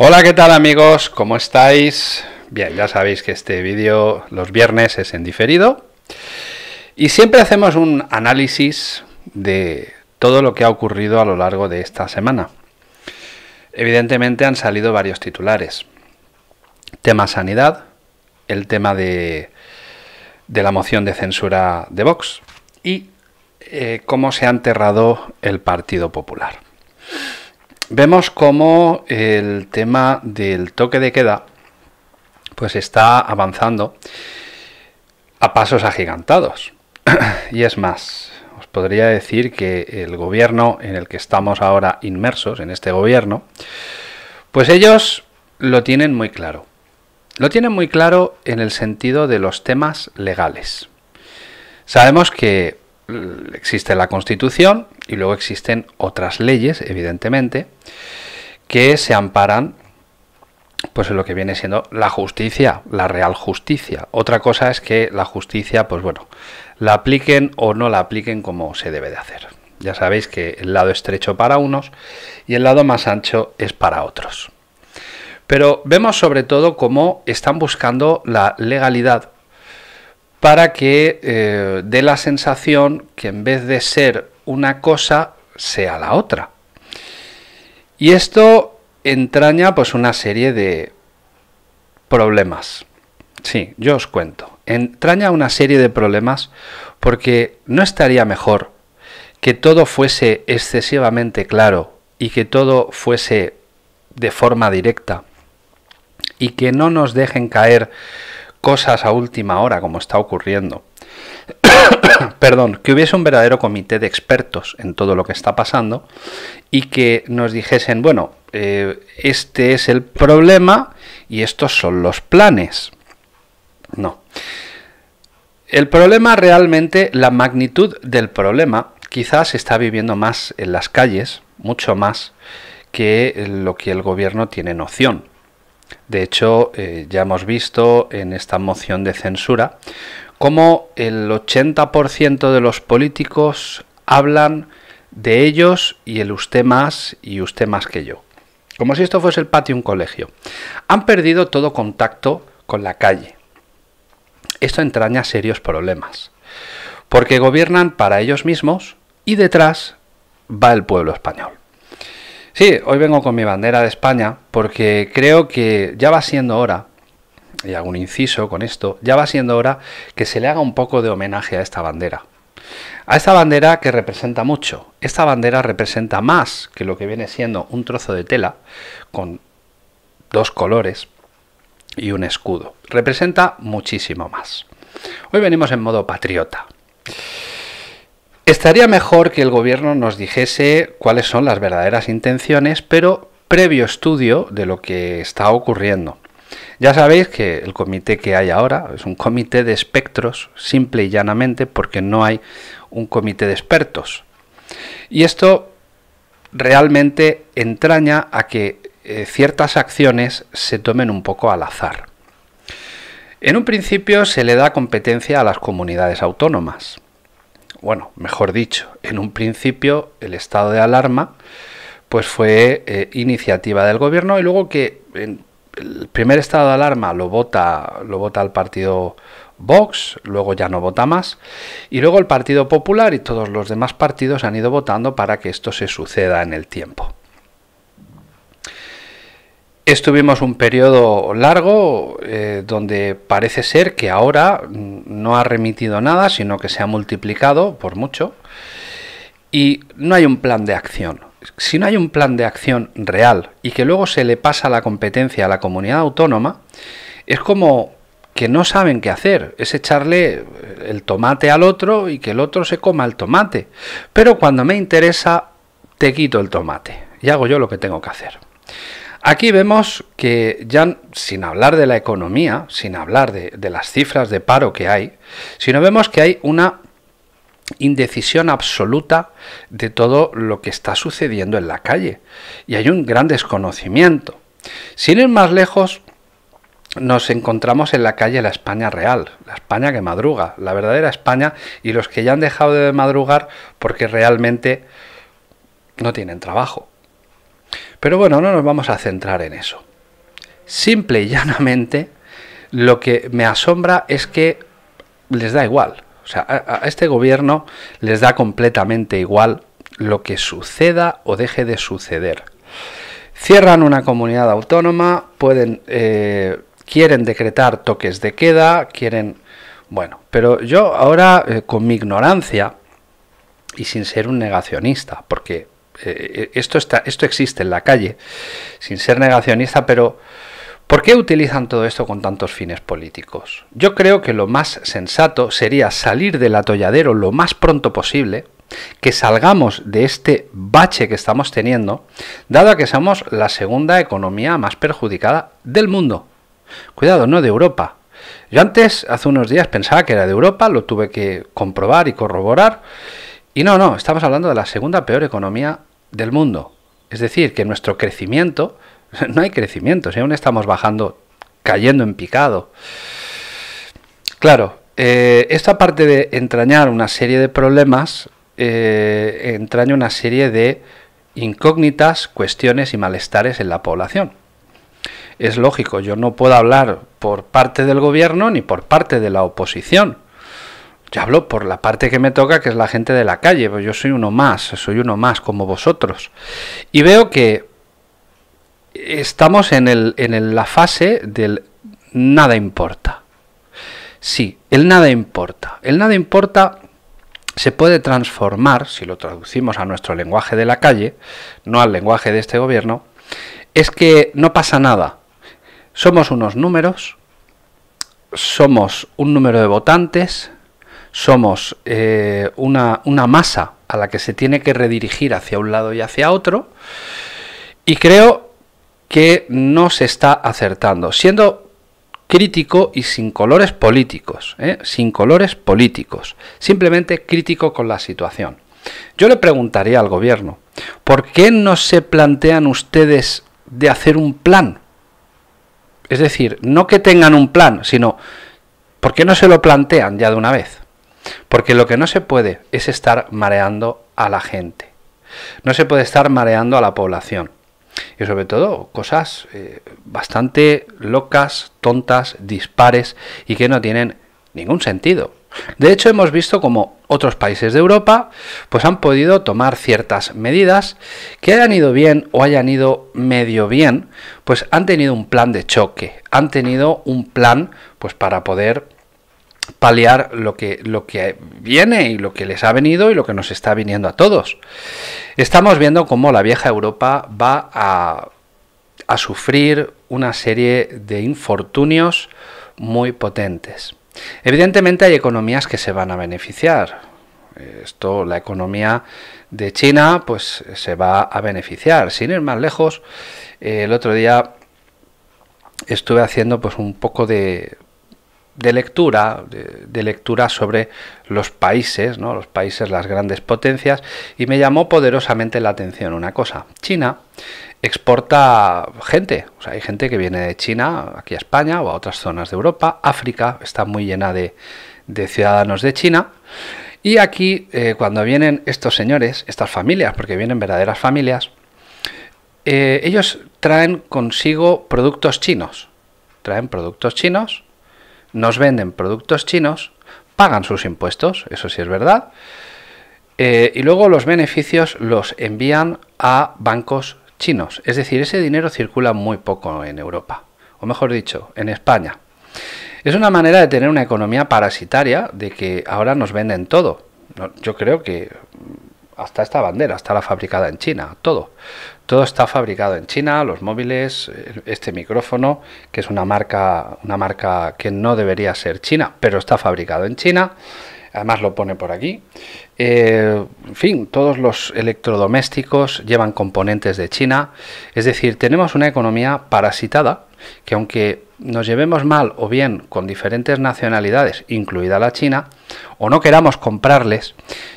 Hola, ¿qué tal amigos? ¿Cómo estáis? Bien, ya sabéis que este vídeo los viernes es en diferido y siempre hacemos un análisis de todo lo que ha ocurrido a lo largo de esta semana. Evidentemente han salido varios titulares. Tema sanidad, el tema de, de la moción de censura de Vox y eh, cómo se ha enterrado el Partido Popular vemos cómo el tema del toque de queda pues está avanzando a pasos agigantados. y es más, os podría decir que el gobierno en el que estamos ahora inmersos, en este gobierno, pues ellos lo tienen muy claro. Lo tienen muy claro en el sentido de los temas legales. Sabemos que mm, existe la Constitución, y luego existen otras leyes, evidentemente, que se amparan pues en lo que viene siendo la justicia, la real justicia. Otra cosa es que la justicia, pues bueno, la apliquen o no la apliquen como se debe de hacer. Ya sabéis que el lado estrecho para unos y el lado más ancho es para otros. Pero vemos sobre todo cómo están buscando la legalidad para que eh, dé la sensación que en vez de ser una cosa sea la otra. Y esto entraña pues una serie de problemas. Sí, yo os cuento. Entraña una serie de problemas porque no estaría mejor que todo fuese excesivamente claro y que todo fuese de forma directa y que no nos dejen caer cosas a última hora como está ocurriendo. perdón, que hubiese un verdadero comité de expertos en todo lo que está pasando y que nos dijesen, bueno, eh, este es el problema y estos son los planes. No. El problema realmente, la magnitud del problema, quizás está viviendo más en las calles, mucho más que lo que el gobierno tiene noción. De hecho, eh, ya hemos visto en esta moción de censura cómo el 80% de los políticos hablan de ellos y el usted más y usted más que yo. Como si esto fuese el patio un colegio. Han perdido todo contacto con la calle. Esto entraña serios problemas. Porque gobiernan para ellos mismos y detrás va el pueblo español. Sí, hoy vengo con mi bandera de España porque creo que ya va siendo hora, y algún un inciso con esto, ya va siendo hora que se le haga un poco de homenaje a esta bandera. A esta bandera que representa mucho. Esta bandera representa más que lo que viene siendo un trozo de tela con dos colores y un escudo. Representa muchísimo más. Hoy venimos en modo patriota. Estaría mejor que el gobierno nos dijese cuáles son las verdaderas intenciones, pero previo estudio de lo que está ocurriendo. Ya sabéis que el comité que hay ahora es un comité de espectros, simple y llanamente, porque no hay un comité de expertos. Y esto realmente entraña a que eh, ciertas acciones se tomen un poco al azar. En un principio se le da competencia a las comunidades autónomas bueno, mejor dicho, en un principio el estado de alarma pues fue eh, iniciativa del gobierno y luego que el primer estado de alarma lo vota lo vota el partido Vox, luego ya no vota más y luego el Partido Popular y todos los demás partidos han ido votando para que esto se suceda en el tiempo. Estuvimos un periodo largo eh, donde parece ser que ahora mm, no ha remitido nada, sino que se ha multiplicado por mucho. Y no hay un plan de acción. Si no hay un plan de acción real y que luego se le pasa la competencia a la comunidad autónoma, es como que no saben qué hacer. Es echarle eh, el tomate al otro y que el otro se coma el tomate. Pero cuando me interesa, te quito el tomate y hago yo lo que tengo que hacer. Aquí vemos que ya sin hablar de la economía, sin hablar de, las cifras de paro que hay, sino vemos que hay una indecisión absoluta de todo lo que está sucediendo en la calle y hay un gran desconocimiento. Sin ir más lejos, nos encontramos en la calle la España real, la España que madruga, la verdadera España y los que ya han dejado de madrugar porque realmente no tienen trabajo. Pero bueno, no nos vamos a centrar en eso. Simple y llanamente, lo que me asombra es que les da igual. O sea, a, este gobierno les da completamente igual lo que suceda o deje de suceder. Cierran una comunidad autónoma, pueden, eh, quieren decretar toques de queda, quieren, bueno, pero yo ahora eh, con mi ignorancia y sin ser un negacionista, porque eh, eh, esto, está, esto existe en la calle, sin ser negacionista, pero ¿por qué utilizan todo esto con tantos fines políticos? Yo creo que lo más sensato sería salir del atolladero lo más pronto posible, que salgamos de este bache que estamos teniendo, dado que somos la segunda economía más perjudicada del mundo. Cuidado, no de Europa. Yo antes, hace unos días, pensaba que era de Europa, lo tuve que comprobar y corroborar. Y no, no, estamos hablando de la segunda peor economía del mundo. Es decir, que nuestro crecimiento, no hay crecimiento, si aún estamos bajando, cayendo en picado. Claro, eh, esta parte de entrañar una serie de problemas eh, entraña una serie de incógnitas, cuestiones y malestares en la población. Es lógico, yo no puedo hablar por parte del gobierno ni por parte de la oposición yo hablo por la parte que me toca, que es la gente de la calle, pues yo soy uno más, soy uno más como vosotros. Y veo que estamos en, la fase del nada importa. Sí, el nada importa. El nada importa se puede transformar, si lo traducimos a nuestro lenguaje de la calle, no al lenguaje de este gobierno, es que no pasa nada. Somos unos números, somos un número de votantes, somos eh, una, masa a la que se tiene que redirigir hacia un lado y hacia otro, y creo que no se está acertando, siendo crítico y sin colores políticos, ¿eh? sin colores políticos, simplemente crítico con la situación. Yo le preguntaría al gobierno, ¿por qué no se plantean ustedes de hacer un plan? Es decir, no que tengan un plan, sino ¿por qué no se lo plantean ya de una vez? Porque lo que no se puede es estar mareando a la gente. No se puede estar mareando a la población. Y sobre todo cosas eh, bastante locas, tontas, dispares y que no tienen ningún sentido. De hecho, hemos visto como otros países de Europa pues han podido tomar ciertas medidas que hayan ido bien o hayan ido medio bien, pues han tenido un plan de choque, han tenido un plan pues para poder paliar lo que, lo que viene y lo que les ha venido y lo que nos está viniendo a todos. Estamos viendo cómo la vieja Europa va a, sufrir una serie de infortunios muy potentes. Evidentemente hay economías que se van a beneficiar. Esto, la economía de China, pues se va a beneficiar. Sin ir más lejos, eh, el otro día estuve haciendo pues un poco de de lectura, de, lectura sobre los países, ¿no? los países, las grandes potencias, y me llamó poderosamente la atención una cosa. China exporta gente, o sea, hay gente que viene de China aquí a España o a otras zonas de Europa, África está muy llena de, de ciudadanos de China, y aquí eh, cuando vienen estos señores, estas familias, porque vienen verdaderas familias, eh, ellos traen consigo productos chinos, traen productos chinos, nos venden productos chinos, pagan sus impuestos, eso sí es verdad, eh, y luego los beneficios los envían a bancos chinos. Es decir, ese dinero circula muy poco en Europa, o mejor dicho, en España. Es una manera de tener una economía parasitaria de que ahora nos venden todo. Yo creo que hasta esta bandera está fabricada en China, todo. Todo está fabricado en China, los móviles, eh, este micrófono, que es una marca, una marca que no debería ser china, pero está fabricado en China. Además lo pone por aquí. Eh, en fin, todos los electrodomésticos llevan componentes de China. Es decir, tenemos una economía parasitada que aunque nos llevemos mal o bien con diferentes nacionalidades, incluida la China, o no queramos comprarles,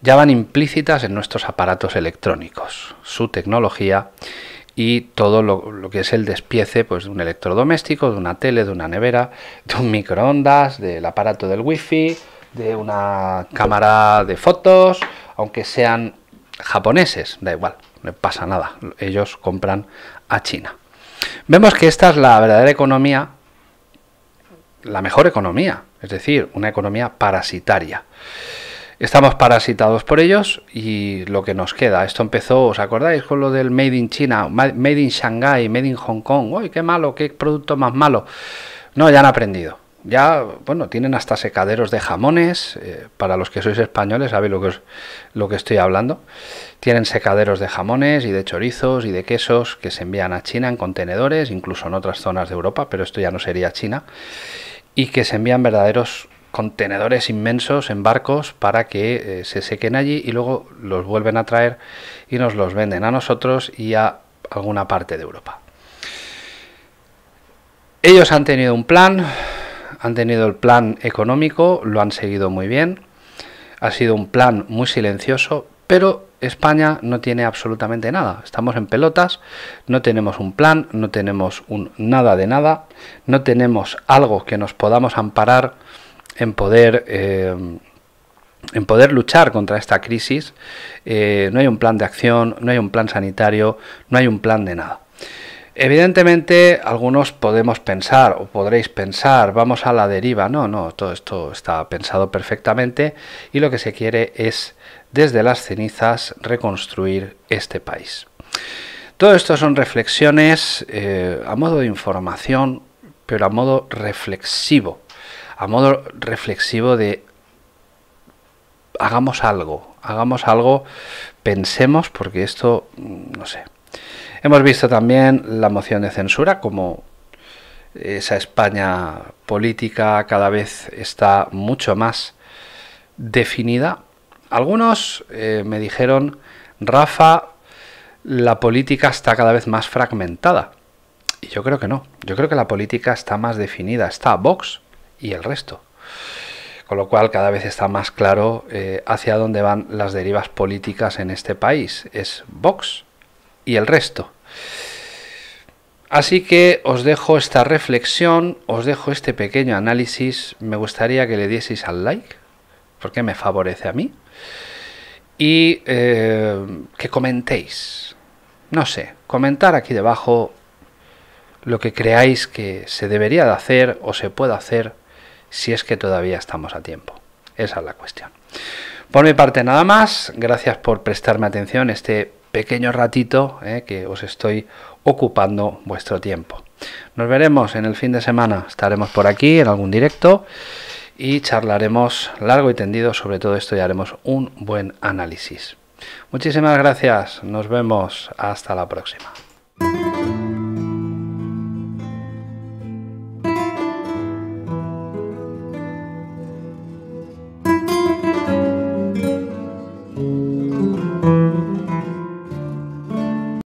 ya van implícitas en nuestros aparatos electrónicos, su tecnología y todo lo, que es el despiece pues, de un electrodoméstico, de una tele, de una nevera, de un microondas, del aparato del wifi, de una cámara de fotos, aunque sean japoneses, da igual, no pasa nada, ellos compran a China. Vemos que esta es la verdadera economía la mejor economía, es decir, una economía parasitaria. Estamos parasitados por ellos y lo que nos queda. Esto empezó, ¿os acordáis con lo del Made in China, Made in Shanghai, Made in Hong Kong? ¡Uy, qué malo, qué producto más malo! No, ya han aprendido. Ya, bueno, tienen hasta secaderos de jamones. Eh, para los que sois españoles, sabéis lo que, lo que estoy hablando. Tienen secaderos de jamones y de chorizos y de quesos que se envían a China en contenedores, incluso en otras zonas de Europa, pero esto ya no sería China y que se envían verdaderos contenedores inmensos en barcos para que eh, se sequen allí y luego los vuelven a traer y nos los venden a nosotros y a alguna parte de Europa. Ellos han tenido un plan, han tenido el plan económico, lo han seguido muy bien, ha sido un plan muy silencioso, pero España no tiene absolutamente nada. Estamos en pelotas, no tenemos un plan, no tenemos un nada de nada, no tenemos algo que nos podamos amparar en poder, eh, en poder luchar contra esta crisis. Eh, no hay un plan de acción, no hay un plan sanitario, no hay un plan de nada. Evidentemente, algunos podemos pensar o podréis pensar, vamos a la deriva. No, no, todo esto está pensado perfectamente y lo que se quiere es desde las cenizas reconstruir este país. Todo esto son reflexiones eh, a modo de información, pero a modo reflexivo, a modo reflexivo de hagamos algo, hagamos algo, pensemos, porque esto, mm, no sé. Hemos visto también la moción de censura, como esa España política cada vez está mucho más definida algunos eh, me dijeron, Rafa, la política está cada vez más fragmentada. Y yo creo que no. Yo creo que la política está más definida. Está Vox y el resto. Con lo cual cada vez está más claro eh, hacia dónde van las derivas políticas en este país. Es Vox y el resto. Así que os dejo esta reflexión, os dejo este pequeño análisis. Me gustaría que le dieseis al like, porque me favorece a mí? Y eh, que comentéis. No sé, comentar aquí debajo lo que creáis que se debería de hacer o se puede hacer si es que todavía estamos a tiempo. Esa es la cuestión. Por mi parte nada más. Gracias por prestarme atención este pequeño ratito eh, que os estoy ocupando vuestro tiempo. Nos veremos en el fin de semana. Estaremos por aquí en algún directo y charlaremos largo y tendido sobre todo esto y haremos un buen análisis. Muchísimas gracias, nos vemos, hasta la próxima.